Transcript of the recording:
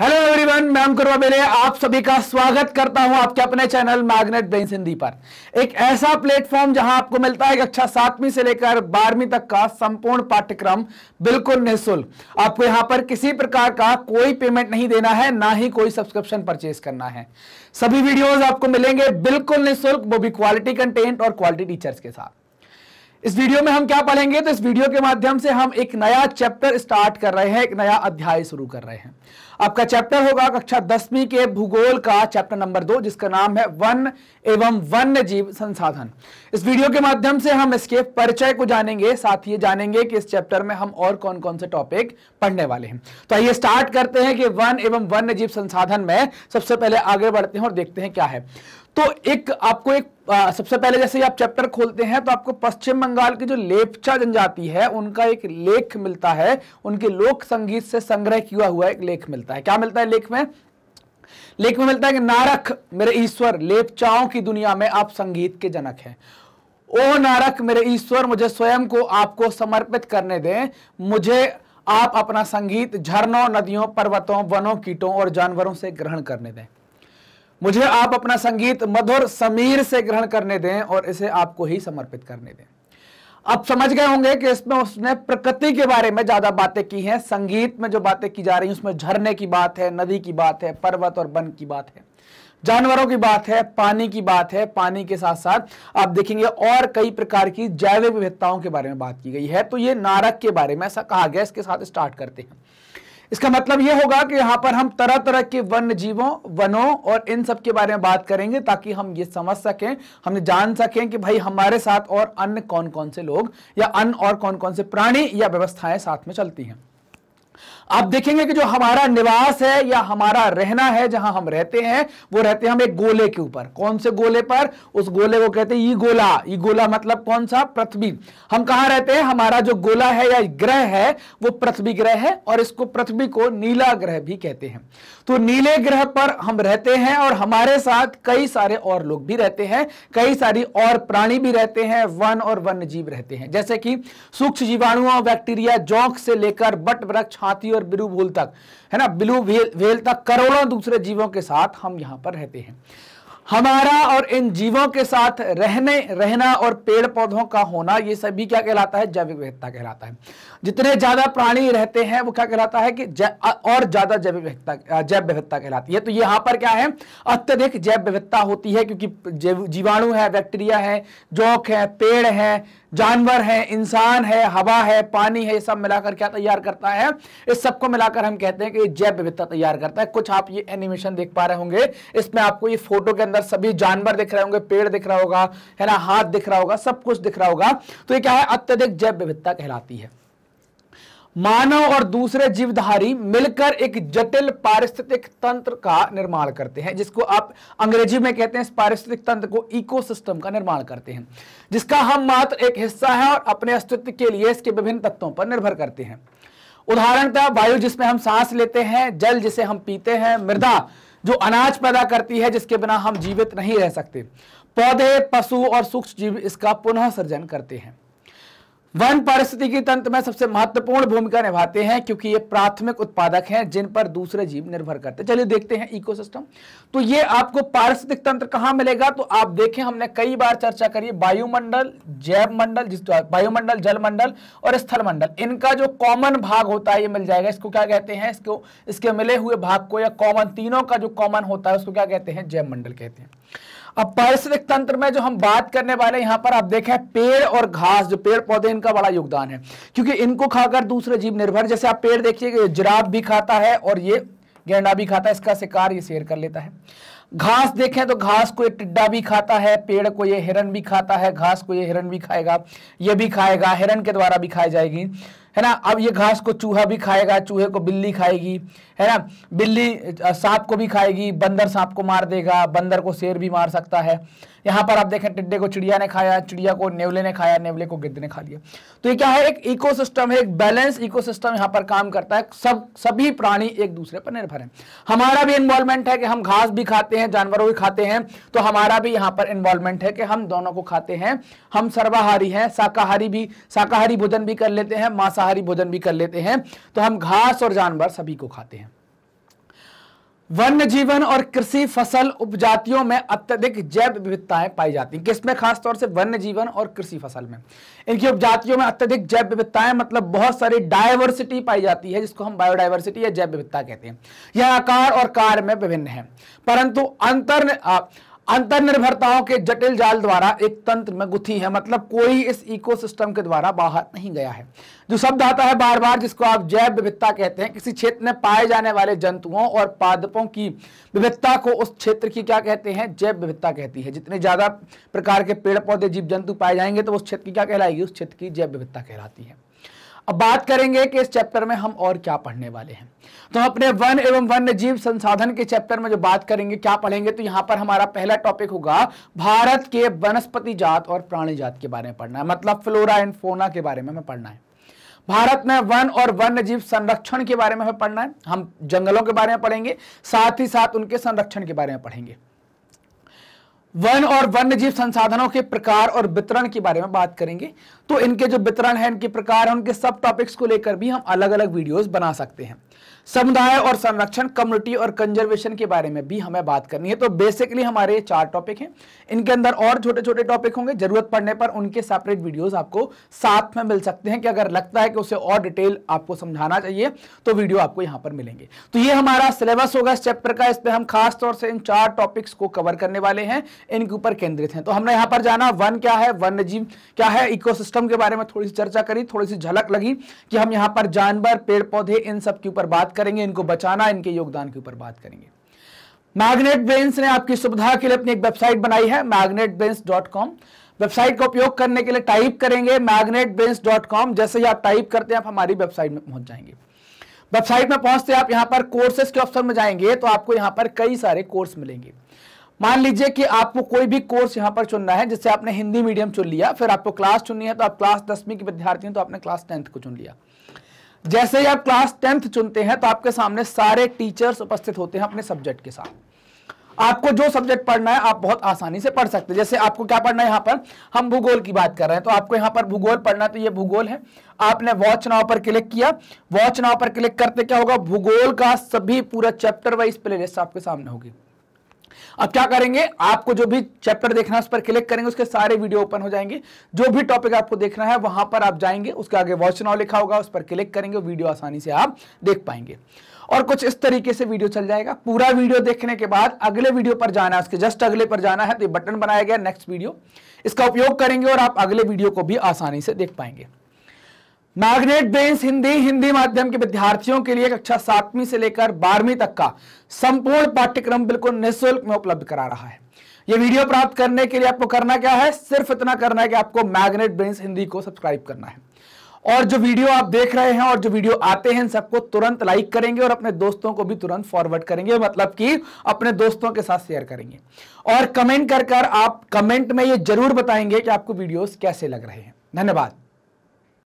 hello everyone मैं अंकुर बेले आप सभी का स्वागत करता हूं आपके अपने चैनल मैग्नेट ब्रेन हिंदी पर एक ऐसा प्लेटफॉर्म जहां आपको मिलता है कक्षा अच्छा सातवीं से लेकर बारहवीं तक का संपूर्ण पाठ्यक्रम बिल्कुल निःशुल्क आपको यहां पर किसी प्रकार का कोई पेमेंट नहीं देना है ना ही कोई सब्सक्रिप्शन परचेज करना है सभी वीडियोज आपको मिलेंगे बिल्कुल निःशुल्क वो भी क्वालिटी कंटेंट और क्वालिटी टीचर्स के साथ इस वीडियो में हम क्या पढ़ेंगे तो इस वीडियो के माध्यम से हम एक नया चैप्टर स्टार्ट कर रहे हैं एक नया अध्याय शुरू कर रहे हैं आपका चैप्टर होगा कक्षा दसवीं के भूगोल का चैप्टर नंबर दो जिसका नाम है वन एवं वन्य जीव संसाधन इस वीडियो के माध्यम से हम इसके परिचय को जानेंगे साथ ही जानेंगे कि इस चैप्टर में हम और कौन कौन से टॉपिक पढ़ने वाले हैं तो आइए स्टार्ट करते हैं कि वन एवं वन्य जीव संसाधन में सबसे पहले आगे बढ़ते हैं और देखते हैं क्या है तो एक आपको एक सबसे पहले जैसे आप चैप्टर खोलते हैं तो आपको पश्चिम बंगाल की जो लेपचा जनजाति है उनका एक लेख मिलता है उनके लोक संगीत से संग्रह किया हुआ एक लेख मिलता है क्या मिलता है लेख में लेख में मिलता है कि नारक मेरे ईश्वर लेपचाओं की दुनिया में आप संगीत के जनक हैं ओ नारक मेरे ईश्वर मुझे स्वयं को आपको समर्पित करने दें मुझे आप अपना संगीत झरनों नदियों पर्वतों वनों कीटों और जानवरों से ग्रहण करने दें मुझे आप अपना संगीत मधुर समीर से ग्रहण करने दें और इसे आपको ही समर्पित करने दें आप समझ गए होंगे कि इसमें उसने प्रकृति के बारे में ज्यादा बातें की हैं संगीत में जो बातें की जा रही हैं उसमें झरने की बात है नदी की बात है पर्वत और वन की बात है जानवरों की बात है पानी की बात है पानी के साथ साथ आप देखेंगे और कई प्रकार की जैविक विविधताओं के बारे में बात की गई है तो ये नारक के बारे में ऐसा कहा गया इसके साथ स्टार्ट करते हैं इसका मतलब यह होगा कि यहाँ पर हम तरह तरह के वन्य जीवों वनों और इन सब के बारे में बात करेंगे ताकि हम ये समझ सकें हम जान सकें कि भाई हमारे साथ और अन्य कौन कौन से लोग या अन्य और कौन कौन से प्राणी या व्यवस्थाएं साथ में चलती हैं आप देखेंगे कि जो हमारा निवास है या हमारा रहना है जहां हम रहते हैं वो रहते हैं हम एक गोले के ऊपर कौन से गोले पर उस गोले को कहते हैं ई गोला ई गोला मतलब कौन सा पृथ्वी हम कहा रहते हैं हमारा जो गोला है या ग्रह है वो पृथ्वी ग्रह है और इसको पृथ्वी को नीला ग्रह भी कहते हैं तो नीले ग्रह पर हम रहते हैं और हमारे साथ कई सारे और लोग भी रहते हैं कई सारी और प्राणी भी रहते हैं वन और वन्य जीव रहते हैं जैसे कि सूक्ष्म जीवाणुओं बैक्टीरिया जौक से लेकर बट वृक्ष हाथी और बिलू भूल तक है ना बिलू भेल, भेल तक करोड़ों दूसरे जीवों के साथ हम यहाँ पर रहते हैं हमारा और इन जीवों के साथ रहने रहना और पेड़ पौधों का होना ये सभी क्या कहलाता है जैविक विविधता कहलाता है जितने ज्यादा प्राणी रहते हैं वो क्या कहलाता है कि और ज्यादा जैविक विविधता जैव विविधता कहलाती है तो यहाँ पर क्या है अत्यधिक जैव विविधता होती है क्योंकि जीवाणु है बैक्टीरिया है जोक है पेड़ है जानवर है इंसान है हवा है पानी है ये सब मिलाकर क्या तैयार करता है इस सबको मिलाकर हम कहते हैं कि जैव विविधता तैयार करता है कुछ आप ये एनिमेशन देख पा रहे होंगे इसमें आपको ये फोटो के अंदर अंदर सभी जानवर दिख रहे होंगे पेड़ दिख रहा होगा है ना हाथ दिख रहा होगा सब कुछ दिख रहा होगा तो ये क्या है अत्यधिक जैव विविधता कहलाती है मानव और दूसरे जीवधारी मिलकर एक जटिल पारिस्थितिक तंत्र का निर्माण करते हैं जिसको आप अंग्रेजी में कहते हैं इस पारिस्थितिक तंत्र को इकोसिस्टम का निर्माण करते हैं जिसका हम मात्र एक हिस्सा है और अपने अस्तित्व के लिए इसके विभिन्न तत्वों पर निर्भर करते हैं उदाहरणतः वायु जिसमें हम सांस लेते हैं जल जिसे हम पीते हैं मृदा जो अनाज पैदा करती है जिसके बिना हम जीवित नहीं रह सकते पौधे पशु और सूक्ष्म जीव इसका पुनः सृजन करते हैं वन पारिस्थितिकी तंत्र में सबसे महत्वपूर्ण भूमिका निभाते हैं क्योंकि ये प्राथमिक उत्पादक हैं जिन पर दूसरे जीव निर्भर करते हैं चलिए देखते हैं इकोसिस्टम तो ये आपको पारिस्थितिक तंत्र कहाँ मिलेगा तो आप देखें हमने कई बार चर्चा करी वायुमंडल जैव मंडल जिस वायुमंडल जल मंडल और स्थल मंडल इनका जो कॉमन भाग होता है ये मिल जाएगा इसको क्या कहते हैं इसको इसके मिले हुए भाग को या कॉमन तीनों का जो कॉमन होता है उसको क्या कहते हैं जैव मंडल कहते हैं अब पारिस्थितिक तंत्र में जो हम बात करने वाले यहां पर आप देखें पेड़ और घास जो पेड़ पौधे इनका बड़ा योगदान है क्योंकि इनको खाकर दूसरे जीव निर्भर जैसे आप पेड़ देखिए जिराब भी खाता है और ये गेंडा भी खाता है इसका शिकार ये शेर कर लेता है घास देखें तो घास को ये टिड्डा भी खाता है पेड़ को ये हिरन भी खाता है घास को ये हिरन भी खाएगा ये भी खाएगा हिरन के द्वारा भी खाई जाएगी है ना अब ये घास को चूहा भी खाएगा चूहे को बिल्ली खाएगी है ना बिल्ली सांप को भी खाएगी बंदर सांप को मार देगा बंदर को शेर भी मार सकता है यहाँ पर आप देखें टिड्डे को चिड़िया ने खाया चिड़िया को नेवले ने खाया नेवले को गिद्ध ने खा लिया तो ये क्या है एक सिस्टम है एक बैलेंस सिस्टम यहाँ पर काम करता है सब सभी प्राणी एक दूसरे पर निर्भर है हमारा भी इन्वॉल्वमेंट है कि हम घास भी खाते हैं जानवरों भी खाते हैं तो हमारा भी यहाँ पर इन्वॉल्वमेंट है कि हम दोनों को खाते हैं हम सर्वाहारी हैं शाकाहारी भी शाकाहारी भोजन भी कर लेते हैं मांसाहारी शाकाहारी भोजन भी कर लेते हैं तो हम घास और जानवर सभी को खाते हैं वन्य जीवन और कृषि फसल उपजातियों में अत्यधिक जैव विविधताएं पाई जाती हैं किसमें खासतौर से वन्य जीवन और कृषि फसल में इनकी उपजातियों में अत्यधिक जैव विविधताएं मतलब बहुत सारी डायवर्सिटी पाई जाती है जिसको हम बायोडायवर्सिटी या जैव विविधता कहते हैं यह आकार और कार्य में विभिन्न है परंतु अंतर अंतर्निर्भरताओं के जटिल जाल द्वारा एक तंत्र में गुथी है मतलब कोई इस इकोसिस्टम के द्वारा बाहर नहीं गया है जो शब्द आता है बार बार जिसको आप जैव विविधता कहते हैं किसी क्षेत्र में पाए जाने वाले जंतुओं और पादपों की विविधता को उस क्षेत्र की क्या कहते हैं जैव विविधता कहती है जितने ज़्यादा प्रकार के पेड़ पौधे जीव जंतु पाए जाएंगे तो उस क्षेत्र की क्या कहलाएगी उस क्षेत्र की जैव विविधता कहलाती है अब बात करेंगे कि इस चैप्टर में हम और क्या पढ़ने वाले हैं तो अपने वन एवं वन्य जीव संसाधन के चैप्टर में जो बात करेंगे क्या पढ़ेंगे तो यहां पर हमारा पहला टॉपिक होगा भारत के वनस्पति जात और प्राणी जात के बारे में पढ़ना है मतलब फ्लोरा एंड फोना के बारे में हमें पढ़ना है भारत में वन और वन्य जीव संरक्षण के बारे में हमें पढ़ना है हम जंगलों के बारे में पढ़ेंगे साथ ही साथ उनके संरक्षण के बारे में पढ़ेंगे वन और वन्य जीव संसाधनों के प्रकार और वितरण के बारे में बात करेंगे तो इनके जो वितरण है इनके प्रकार है उनके सब टॉपिक्स को लेकर भी हम अलग अलग वीडियोस बना सकते हैं समुदाय और संरक्षण कम्युनिटी और कंजर्वेशन के बारे में भी हमें बात करनी है तो बेसिकली हमारे चार टॉपिक हैं इनके अंदर और छोटे छोटे टॉपिक होंगे जरूरत पड़ने पर उनके सेपरेट वीडियोस आपको साथ में मिल सकते हैं कि अगर लगता है कि उसे और डिटेल आपको समझाना चाहिए तो वीडियो आपको यहां पर मिलेंगे तो ये हमारा सिलेबस होगा इस चैप्टर का इस पर हम खासतौर से इन चार टॉपिक्स को कवर करने वाले हैं इनके ऊपर केंद्रित हैं तो हमने यहां पर जाना वन क्या है वन्य जीव क्या है इको के बारे में थोड़ी सी चर्चा करी थोड़ी सी झलक लगी कि हम यहां पर जानवर पेड़ पौधे इन सब के ऊपर बात करेंगे इनको बचाना इनके योगदान के ऊपर बात करेंगे मैग्नेट ब्रेन्स ने आपकी सुविधा के लिए अपनी एक वेबसाइट बनाई है मैग्नेट वेबसाइट का उपयोग करने के लिए टाइप करेंगे मैग्नेट जैसे ही आप टाइप करते हैं आप हमारी वेबसाइट में पहुंच जाएंगे वेबसाइट में पहुंचते आप यहां पर कोर्सेज के ऑप्शन में जाएंगे तो आपको यहां पर कई सारे कोर्स मिलेंगे मान लीजिए कि आपको कोई भी कोर्स यहां पर चुनना है जिससे आपने हिंदी मीडियम चुन लिया फिर आपको क्लास चुननी है तो आप क्लास दसवीं के विद्यार्थी हैं तो आपने क्लास टेंथ को चुन लिया जैसे ही आप क्लास टेंथ चुनते हैं तो आपके सामने सारे टीचर्स उपस्थित होते हैं अपने सब्जेक्ट के साथ आपको जो सब्जेक्ट पढ़ना है आप बहुत आसानी से पढ़ सकते हैं जैसे आपको क्या पढ़ना है यहाँ पर हम भूगोल की बात कर रहे हैं तो आपको यहाँ पर भूगोल पढ़ना तो ये भूगोल है आपने वॉच नाव पर क्लिक किया वॉच नाव पर क्लिक करते क्या होगा भूगोल का सभी पूरा चैप्टर वाइज प्लेलिस्ट आपके सामने होगी अब क्या करेंगे आपको जो भी चैप्टर देखना है उस पर क्लिक करेंगे उसके सारे वीडियो ओपन हो जाएंगे जो भी टॉपिक आपको देखना है वहां पर आप जाएंगे उसके आगे वॉच नाउ लिखा होगा उस पर क्लिक करेंगे वीडियो आसानी से आप देख पाएंगे और कुछ इस तरीके से वीडियो चल जाएगा पूरा वीडियो देखने के बाद अगले वीडियो पर जाना है उसके जस्ट अगले पर जाना है तो ये बटन बनाया गया नेक्स्ट वीडियो इसका उपयोग करेंगे और आप अगले वीडियो को भी आसानी से देख पाएंगे मैग्नेट ब्रेन्स हिंदी हिंदी माध्यम के विद्यार्थियों के लिए कक्षा सातवीं से लेकर बारहवीं तक का संपूर्ण पाठ्यक्रम बिल्कुल निःशुल्क में उपलब्ध करा रहा है ये वीडियो प्राप्त करने के लिए आपको करना क्या है सिर्फ इतना करना है कि आपको मैग्नेट ब्रेन्स हिंदी को सब्सक्राइब करना है और जो वीडियो आप देख रहे हैं और जो वीडियो आते हैं सबको तुरंत लाइक करेंगे और अपने दोस्तों को भी तुरंत फॉरवर्ड करेंगे मतलब कि अपने दोस्तों के साथ शेयर करेंगे और कमेंट कर आप कमेंट में ये जरूर बताएंगे कि आपको वीडियोस कैसे लग रहे हैं धन्यवाद